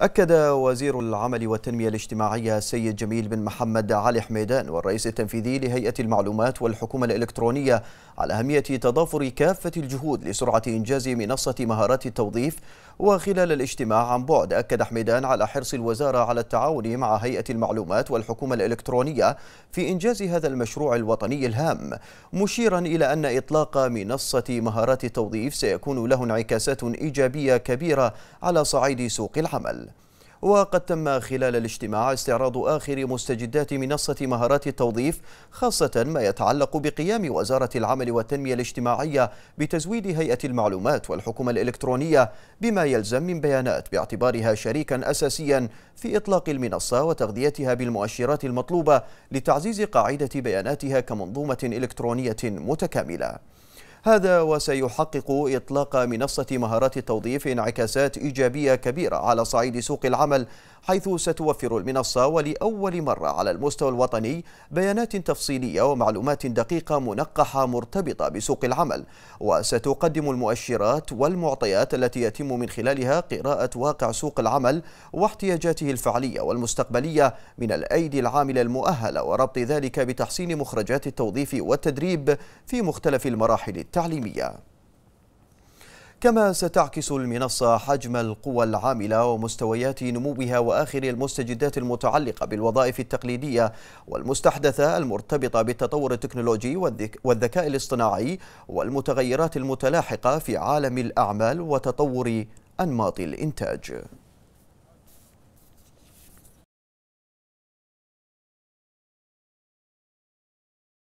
أكد وزير العمل والتنمية الاجتماعية السيد جميل بن محمد علي حميدان والرئيس التنفيذي لهيئة المعلومات والحكومة الإلكترونية على أهمية تضافر كافة الجهود لسرعة إنجاز منصة مهارات التوظيف وخلال الاجتماع عن بعد أكد حميدان على حرص الوزارة على التعاون مع هيئة المعلومات والحكومة الإلكترونية في إنجاز هذا المشروع الوطني الهام مشيرا إلى أن إطلاق منصة مهارات التوظيف سيكون له انعكاسات إيجابية كبيرة على صعيد سوق العمل وقد تم خلال الاجتماع استعراض آخر مستجدات منصة مهارات التوظيف خاصة ما يتعلق بقيام وزارة العمل والتنمية الاجتماعية بتزويد هيئة المعلومات والحكومة الإلكترونية بما يلزم من بيانات باعتبارها شريكا أساسيا في إطلاق المنصة وتغذيتها بالمؤشرات المطلوبة لتعزيز قاعدة بياناتها كمنظومة إلكترونية متكاملة هذا وسيحقق إطلاق منصة مهارات التوظيف انعكاسات إيجابية كبيرة على صعيد سوق العمل حيث ستوفر المنصة ولأول مرة على المستوى الوطني بيانات تفصيلية ومعلومات دقيقة منقحة مرتبطة بسوق العمل وستقدم المؤشرات والمعطيات التي يتم من خلالها قراءة واقع سوق العمل واحتياجاته الفعلية والمستقبلية من الأيدي العاملة المؤهلة وربط ذلك بتحسين مخرجات التوظيف والتدريب في مختلف المراحل التعليمية كما ستعكس المنصة حجم القوى العاملة ومستويات نموها وآخر المستجدات المتعلقة بالوظائف التقليدية والمستحدثة المرتبطة بالتطور التكنولوجي والذكاء الاصطناعي والمتغيرات المتلاحقة في عالم الأعمال وتطور أنماط الإنتاج